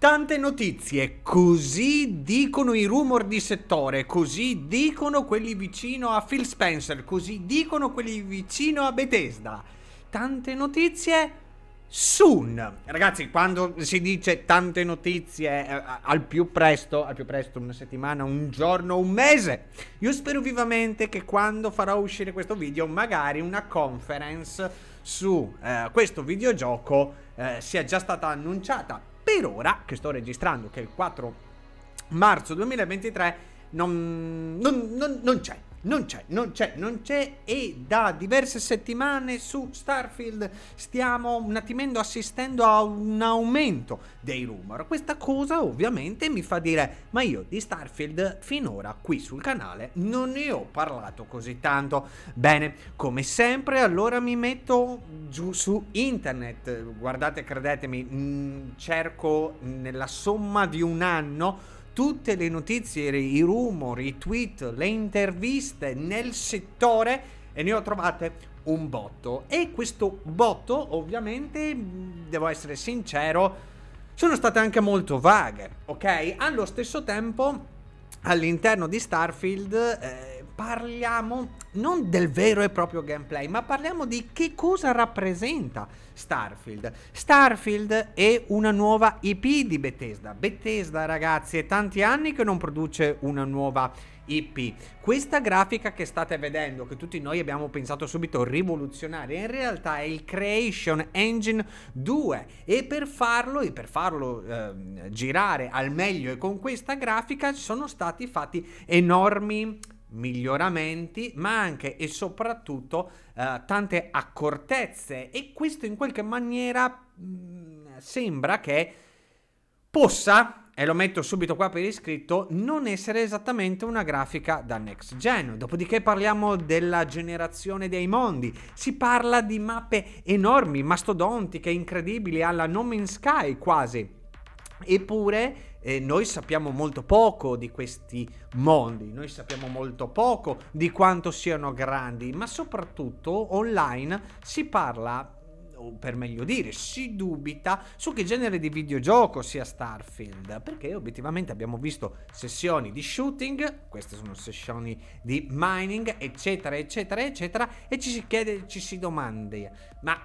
Tante notizie, così dicono i rumor di settore, così dicono quelli vicino a Phil Spencer, così dicono quelli vicino a Bethesda. Tante notizie soon. Ragazzi, quando si dice tante notizie eh, al più presto, al più presto una settimana, un giorno, un mese, io spero vivamente che quando farò uscire questo video magari una conference su eh, questo videogioco eh, sia già stata annunciata per ora, che sto registrando, che è il 4 marzo 2023, non, non, non, non c'è. Non c'è, non c'è, non c'è e da diverse settimane su Starfield stiamo un attimino assistendo a un aumento dei rumor. Questa cosa ovviamente mi fa dire, ma io di Starfield finora qui sul canale non ne ho parlato così tanto. Bene, come sempre allora mi metto giù su internet, guardate, credetemi, mh, mm, cerco nella somma di un anno tutte le notizie, i rumori, i tweet, le interviste nel settore e ne ho trovate un botto. E questo botto, ovviamente, devo essere sincero, sono state anche molto vaghe, ok? Allo stesso tempo, all'interno di Starfield... Eh, parliamo non del vero e proprio gameplay, ma parliamo di che cosa rappresenta Starfield. Starfield è una nuova IP di Bethesda. Bethesda, ragazzi, è tanti anni che non produce una nuova IP. Questa grafica che state vedendo, che tutti noi abbiamo pensato subito rivoluzionaria, in realtà è il Creation Engine 2 e per farlo, e per farlo eh, girare al meglio e con questa grafica sono stati fatti enormi miglioramenti, ma anche e soprattutto eh, tante accortezze e questo in qualche maniera mh, mm, sembra che possa, e lo metto subito qua per iscritto, non essere esattamente una grafica da next gen. Dopodiché parliamo della generazione dei mondi, si parla di mappe enormi, mastodontiche, incredibili, alla No Man's Sky quasi Eppure eh, noi sappiamo molto poco di questi mondi, noi sappiamo molto poco di quanto siano grandi, ma soprattutto online si parla, o per meglio dire, si dubita su che genere di videogioco sia Starfield, perché obiettivamente abbiamo visto sessioni di shooting, queste sono sessioni di mining, eccetera, eccetera, eccetera, e ci si chiede, ci si domanda, ma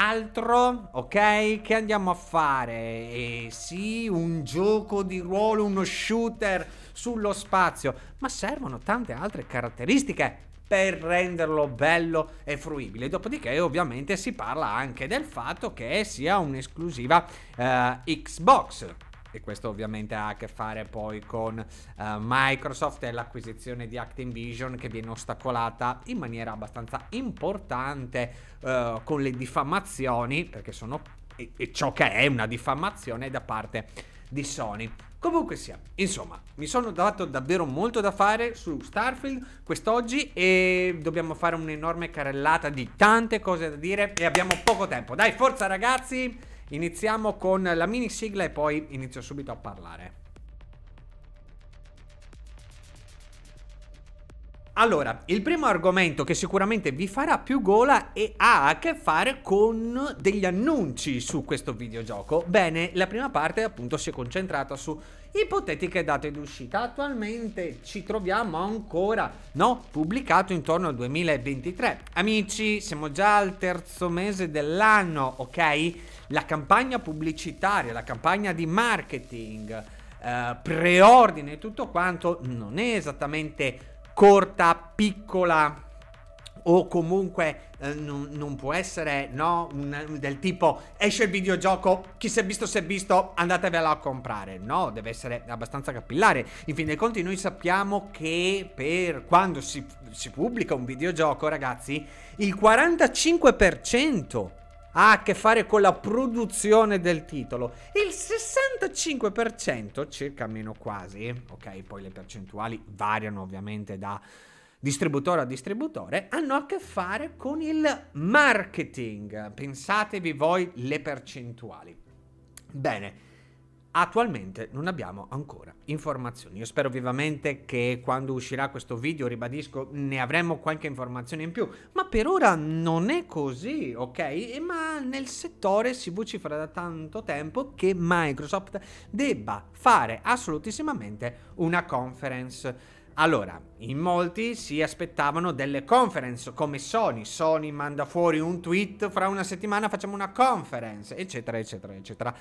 Altro, ok? Che andiamo a fare? Eh, sì, un gioco di ruolo, uno shooter sullo spazio, ma servono tante altre caratteristiche per renderlo bello e fruibile. Dopodiché ovviamente si parla anche del fatto che sia un'esclusiva eh, Xbox e questo ovviamente ha a che fare poi con uh, Microsoft e l'acquisizione di Activision che viene ostacolata in maniera abbastanza importante uh, con le diffamazioni, perché sono e, e ciò che è una diffamazione da parte di Sony. Comunque sia, insomma, mi sono dato davvero molto da fare su Starfield quest'oggi e dobbiamo fare un'enorme carrellata di tante cose da dire e abbiamo poco tempo. Dai, forza ragazzi! Iniziamo con la mini sigla e poi inizio subito a parlare. Allora, il primo argomento che sicuramente vi farà più gola e ha a che fare con degli annunci su questo videogioco. Bene, la prima parte appunto si è concentrata su ipotetiche date d'uscita. Attualmente ci troviamo ancora, no, pubblicato intorno al 2023. Amici, siamo già al terzo mese dell'anno, ok? La campagna pubblicitaria, la campagna di marketing, eh, preordine e tutto quanto non è esattamente corta, piccola, o comunque eh, non, non, può essere no, un, del tipo esce il videogioco, chi si è visto si è visto, andatevela a comprare. No, deve essere abbastanza capillare. In fin dei conti noi sappiamo che per quando si, si pubblica un videogioco, ragazzi, il 45% ha a che fare con la produzione del titolo. Il 65%, circa meno quasi, ok, poi le percentuali variano ovviamente da distributore a distributore, hanno a che fare con il marketing. Pensatevi voi le percentuali. Bene. Attualmente non abbiamo ancora informazioni. Io spero vivamente che quando uscirà questo video, ribadisco, ne avremo qualche informazione in più, ma per ora non è così, ok? ma nel settore si vocifera da tanto tempo che Microsoft debba fare assolutissimamente una conference allora, in molti si aspettavano delle conference come Sony. Sony manda fuori un tweet, fra una settimana facciamo una conference, eccetera, eccetera, eccetera.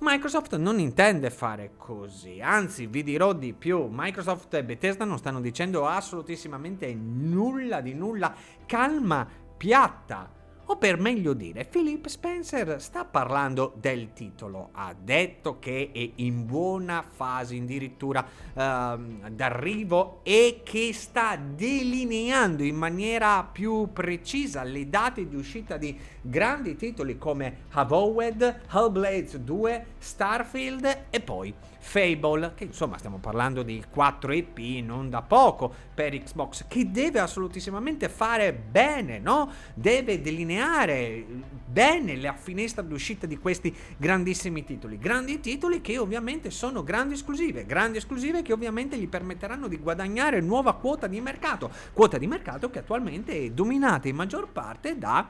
Microsoft non intende fare così, anzi vi dirò di più, Microsoft e Bethesda non stanno dicendo assolutissimamente nulla di nulla, calma piatta. O per meglio dire, Philip Spencer sta parlando del titolo, ha detto che è in buona fase addirittura ehm, d'arrivo e che sta delineando in maniera più precisa le date di uscita di grandi titoli come Havowed, Hellblades 2, Starfield e poi Fable, che insomma stiamo parlando di 4 EP non da poco per Xbox, che deve assolutissimamente fare bene, no? Deve delineare bene la finestra d'uscita di questi grandissimi titoli. Grandi titoli che ovviamente sono grandi esclusive, grandi esclusive che ovviamente gli permetteranno di guadagnare nuova quota di mercato, quota di mercato che attualmente è dominata in maggior parte da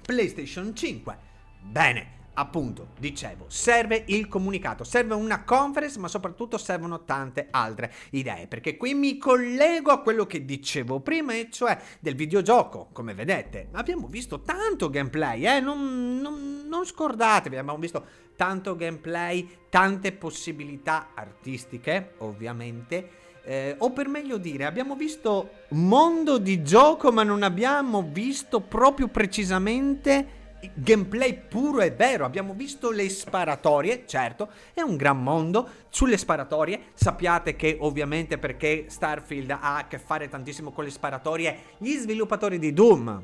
PlayStation 5. Bene, appunto, dicevo, serve il comunicato, serve una conference, ma soprattutto servono tante altre idee, perché qui mi collego a quello che dicevo prima, e cioè del videogioco. Come vedete, abbiamo visto tanto gameplay, eh? non, non, non scordatevi, abbiamo visto tanto gameplay, tante possibilità artistiche, ovviamente. Eh, o per meglio dire, abbiamo visto mondo di gioco, ma non abbiamo visto proprio precisamente gameplay puro e vero. Abbiamo visto le sparatorie, certo, è un gran mondo. Sulle sparatorie sappiate che ovviamente perché Starfield ha a che fare tantissimo con le sparatorie, gli sviluppatori di Doom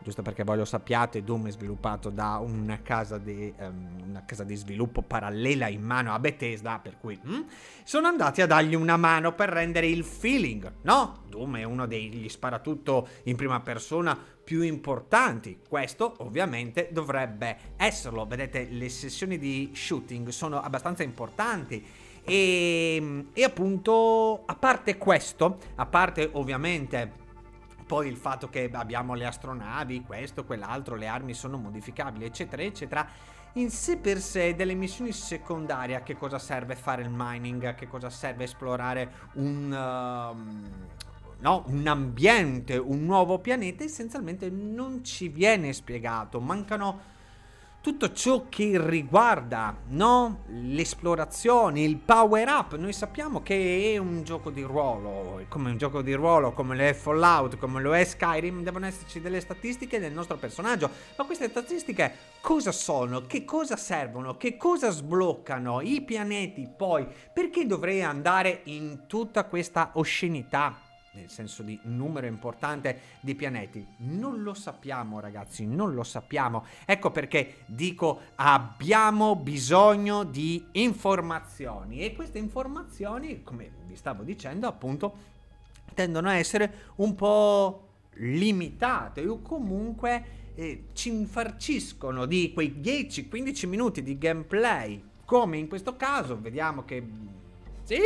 giusto perché voi lo sappiate, Doom è sviluppato da una casa di, um, una casa di sviluppo parallela in mano a Bethesda, per cui mm, sono andati a dargli una mano per rendere il feeling, no? Doom è uno degli sparatutto in prima persona più importanti, questo ovviamente dovrebbe esserlo, vedete le sessioni di shooting sono abbastanza importanti e, mm, e appunto a parte questo, a parte ovviamente poi il fatto che abbiamo le astronavi, questo, quell'altro, le armi sono modificabili, eccetera, eccetera. In sé per sé delle missioni secondarie a che cosa serve fare il mining, a che cosa serve esplorare un... Uh, no, un ambiente, un nuovo pianeta, essenzialmente non ci viene spiegato, mancano tutto ciò che riguarda no? l'esplorazione, il power up, noi sappiamo che è un gioco di ruolo, come un gioco di ruolo, come lo è Fallout, come lo è Skyrim, devono esserci delle statistiche del nostro personaggio, ma queste statistiche cosa sono, che cosa servono, che cosa sbloccano i pianeti poi, perché dovrei andare in tutta questa oscenità? nel senso di numero importante di pianeti. Non lo sappiamo ragazzi, non lo sappiamo. Ecco perché dico abbiamo bisogno di informazioni e queste informazioni, come vi stavo dicendo, appunto tendono a essere un po' limitate o comunque eh, ci infarciscono di quei 10-15 minuti di gameplay, come in questo caso vediamo che sì,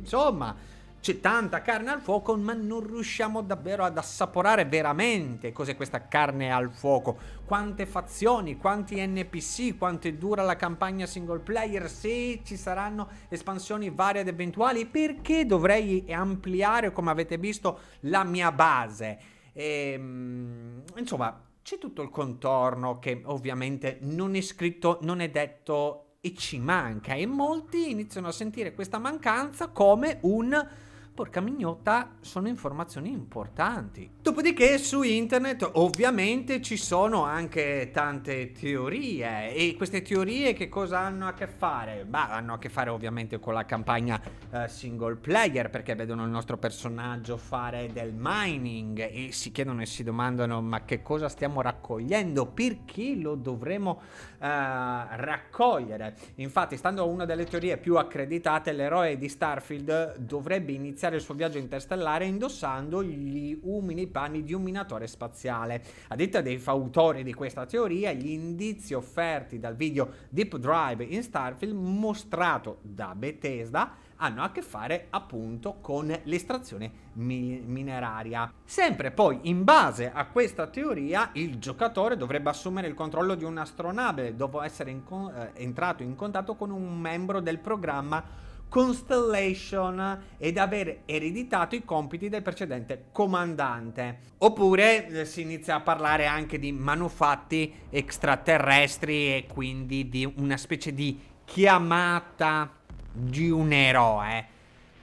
insomma, c'è tanta carne al fuoco, ma non riusciamo davvero ad assaporare veramente cos'è questa carne al fuoco. Quante fazioni, quanti NPC, quanto è dura la campagna single player, se ci saranno espansioni varie ed eventuali, perché dovrei ampliare, come avete visto, la mia base? E, ehm, insomma, c'è tutto il contorno che ovviamente non è scritto, non è detto e ci manca e molti iniziano a sentire questa mancanza come un porca mignotta, sono informazioni importanti. Dopodiché su internet ovviamente ci sono anche tante teorie e queste teorie che cosa hanno a che fare? Beh, hanno a che fare ovviamente con la campagna eh, single player perché vedono il nostro personaggio fare del mining e si chiedono e si domandano ma che cosa stiamo raccogliendo? Perché lo dovremo eh, raccogliere? Infatti, stando a una delle teorie più accreditate, l'eroe di Starfield dovrebbe iniziare iniziare il suo viaggio interstellare indossando gli umili panni di un minatore spaziale. A detta dei fautori di questa teoria, gli indizi offerti dal video Deep Drive in Starfield mostrato da Bethesda hanno a che fare appunto con l'estrazione mi- mineraria. Sempre poi, in base a questa teoria, il giocatore dovrebbe assumere il controllo di un'astronave dopo essere in co- eh, entrato in contatto con un membro del programma Constellation ed aver ereditato i compiti del precedente comandante. Oppure eh, si inizia a parlare anche di manufatti extraterrestri e quindi di una specie di chiamata di un eroe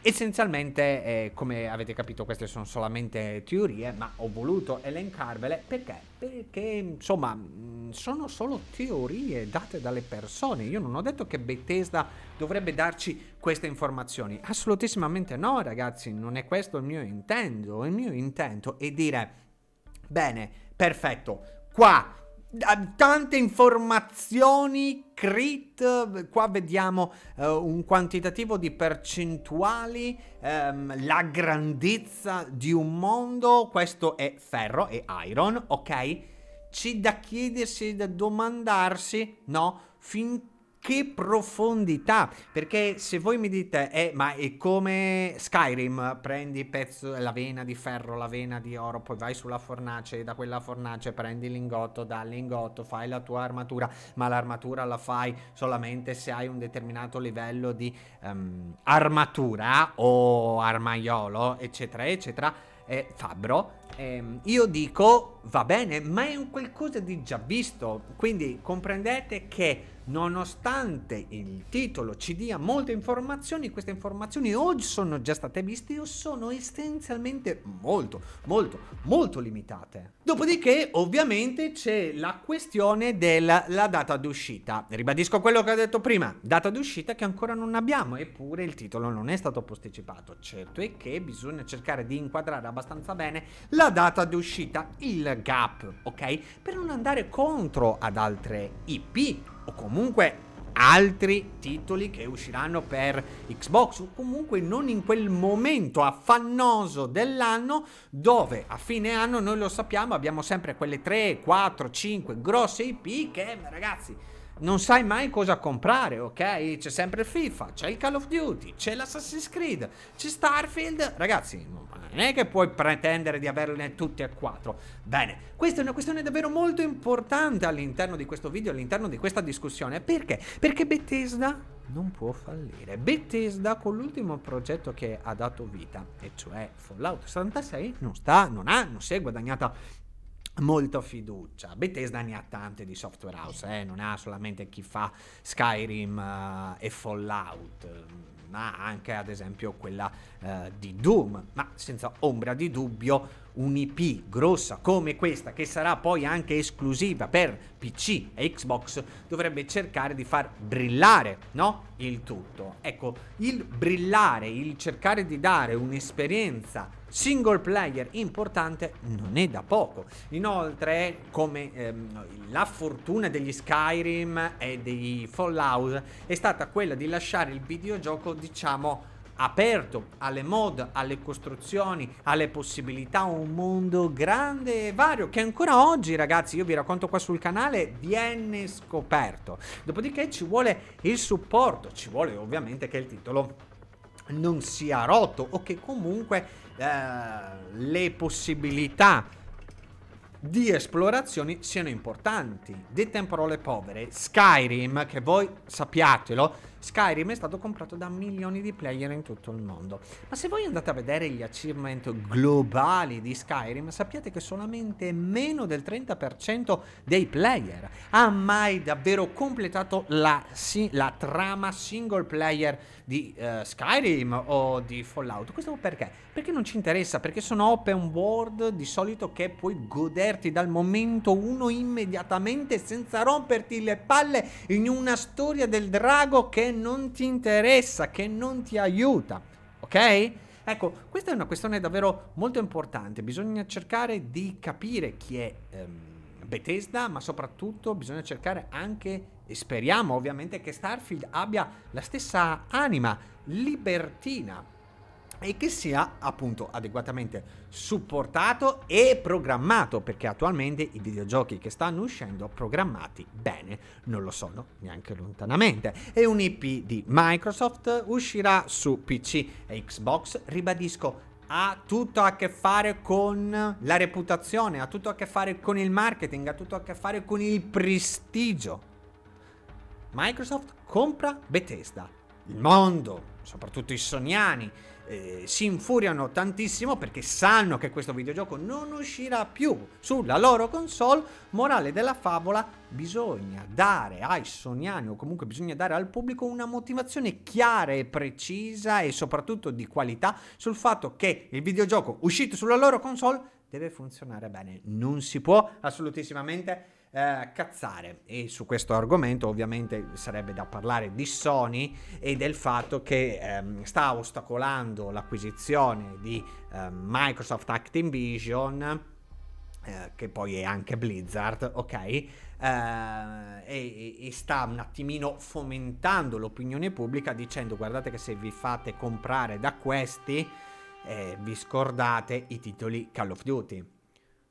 Essenzialmente, eh, come avete capito, queste sono solamente teorie, ma ho voluto elencarvele perché? Perché insomma mm, sono solo teorie date dalle persone. Io non ho detto che Bethesda dovrebbe darci queste informazioni. Assolutissimamente no, ragazzi, non è questo il mio intento. Il mio intento è dire: bene, perfetto, qua Ah, tante informazioni, crit, qua vediamo eh, un quantitativo di percentuali, ehm, la grandezza di un mondo, questo è ferro e iron, ok? ci da chiedersi, da domandarsi, no? Fin che profondità! Perché se voi mi dite, eh, ma è come Skyrim, prendi pezzo, la vena di ferro, la vena di oro, poi vai sulla fornace, da quella fornace prendi l'ingotto, dal lingotto fai la tua armatura, ma l'armatura la fai solamente se hai un determinato livello di um, armatura o armaiolo, eccetera, eccetera. Eh, fabbro, ehm, io dico va bene, ma è un qualcosa di già visto. Quindi comprendete che Nonostante il titolo ci dia molte informazioni, queste informazioni oggi sono già state viste o sono essenzialmente molto, molto, molto limitate. Dopodiché, ovviamente, c'è la questione della data d'uscita. Ribadisco quello che ho detto prima, data d'uscita che ancora non abbiamo, eppure il titolo non è stato posticipato. Certo è che bisogna cercare di inquadrare abbastanza bene la data d'uscita, il gap, ok? Per non andare contro ad altre IP o comunque altri titoli che usciranno per Xbox o comunque non in quel momento affannoso dell'anno dove a fine anno noi lo sappiamo abbiamo sempre quelle 3, 4, 5 grosse IP che ragazzi non sai mai cosa comprare, ok? C'è sempre il FIFA, c'è il Call of Duty, c'è l'Assassin's Creed, c'è Starfield. Ragazzi, non è che puoi pretendere di averne tutti e quattro. Bene, questa è una questione davvero molto importante all'interno di questo video, all'interno di questa discussione. Perché? Perché Bethesda non può fallire. Bethesda con l'ultimo progetto che ha dato vita, e cioè Fallout 76, non, sta, non, ha, non si è guadagnata molto fiducia. Bethesda ne ha tante di software house, eh? non ha solamente chi fa Skyrim uh, e Fallout, ma anche ad esempio quella uh, di Doom, ma senza ombra di dubbio un'IP grossa come questa, che sarà poi anche esclusiva per PC e Xbox, dovrebbe cercare di far brillare, no? Il tutto. Ecco, il brillare, il cercare di dare un'esperienza single player importante non è da poco. Inoltre, come ehm, la fortuna degli Skyrim e dei Fallout è stata quella di lasciare il videogioco, diciamo, aperto alle mod, alle costruzioni, alle possibilità, un mondo grande e vario che ancora oggi ragazzi io vi racconto qua sul canale viene scoperto. Dopodiché ci vuole il supporto, ci vuole ovviamente che il titolo non sia rotto o che comunque eh, le possibilità di esplorazioni siano importanti. Dette in parole povere, Skyrim, che voi sappiatelo, Skyrim è stato comprato da milioni di player in tutto il mondo. Ma se voi andate a vedere gli achievement globali di Skyrim, sappiate che solamente meno del 30% dei player ha mai davvero completato la, si, la trama single player di uh, Skyrim o di Fallout. Questo perché? Perché non ci interessa, perché sono open world di solito che puoi goderti dal momento 1 immediatamente senza romperti le palle in una storia del drago che non ti interessa, che non ti aiuta, ok? Ecco, questa è una questione davvero molto importante, bisogna cercare di capire chi è ehm, Bethesda, ma soprattutto bisogna cercare anche, e speriamo ovviamente, che Starfield abbia la stessa anima libertina e che sia appunto adeguatamente supportato e programmato perché attualmente i videogiochi che stanno uscendo programmati bene non lo sono neanche lontanamente e un IP di Microsoft uscirà su PC e Xbox ribadisco ha tutto a che fare con la reputazione, ha tutto a che fare con il marketing, ha tutto a che fare con il prestigio. Microsoft compra Bethesda. Il mondo, soprattutto i soniani, eh, si infuriano tantissimo perché sanno che questo videogioco non uscirà più sulla loro console. Morale della favola, bisogna dare ai soniani o comunque bisogna dare al pubblico una motivazione chiara e precisa e soprattutto di qualità sul fatto che il videogioco uscito sulla loro console deve funzionare bene. Non si può assolutissimamente eh, cazzare. E su questo argomento ovviamente sarebbe da parlare di Sony e del fatto che ehm, sta ostacolando l'acquisizione di eh, Microsoft Activision eh, che poi è anche Blizzard, ok? Uh, e, e, sta un attimino fomentando l'opinione pubblica dicendo guardate che se vi fate comprare da questi eh, vi scordate i titoli Call of Duty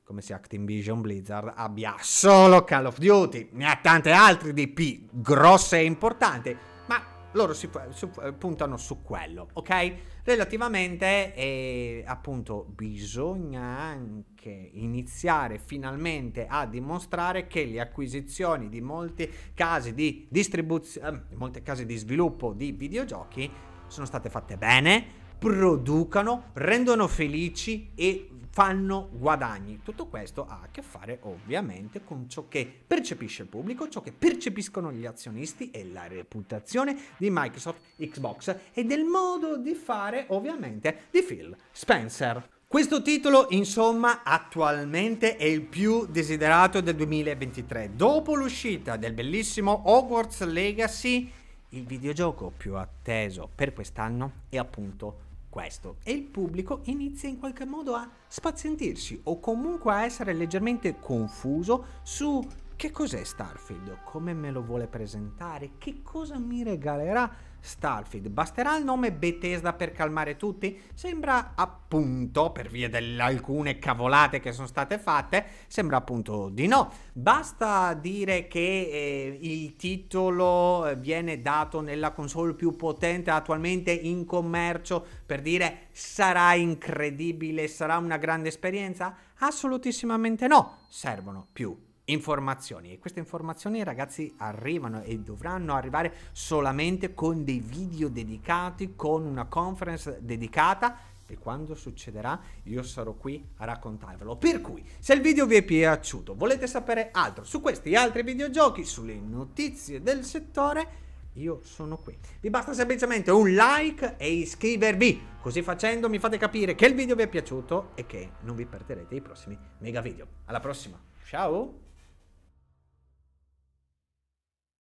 come se Activision Blizzard abbia solo Call of Duty, ne ha tante altre DP grosse e importanti, ma loro si su, puntano su quello, ok? Relativamente, eh, appunto, bisogna anche iniziare finalmente a dimostrare che le acquisizioni di molti casi di distribuzione, eh, di molti casi di sviluppo di videogiochi sono state fatte bene, producano, rendono felici e fanno guadagni. Tutto questo ha a che fare ovviamente con ciò che percepisce il pubblico, ciò che percepiscono gli azionisti e la reputazione di Microsoft Xbox e del modo di fare ovviamente di Phil Spencer. Questo titolo, insomma, attualmente è il più desiderato del 2023. Dopo l'uscita del bellissimo Hogwarts Legacy, il videogioco più atteso per quest'anno è appunto questo e il pubblico inizia in qualche modo a spazientirsi o comunque a essere leggermente confuso su che cos'è Starfield, come me lo vuole presentare, che cosa mi regalerà Starfield. Basterà il nome Bethesda per calmare tutti? Sembra appunto, per via di alcune cavolate che sono state fatte, sembra appunto di no. Basta dire che eh, il titolo eh, viene dato nella console più potente attualmente in commercio per dire sarà incredibile, sarà una grande esperienza? Assolutissimamente no, servono più informazioni e queste informazioni ragazzi arrivano e dovranno arrivare solamente con dei video dedicati con una conference dedicata e quando succederà io sarò qui a raccontarvelo per cui se il video vi è piaciuto volete sapere altro su questi altri videogiochi sulle notizie del settore io sono qui. Vi basta semplicemente un like e iscrivervi. Così facendo mi fate capire che il video vi è piaciuto e che non vi perderete i prossimi mega video. Alla prossima, ciao!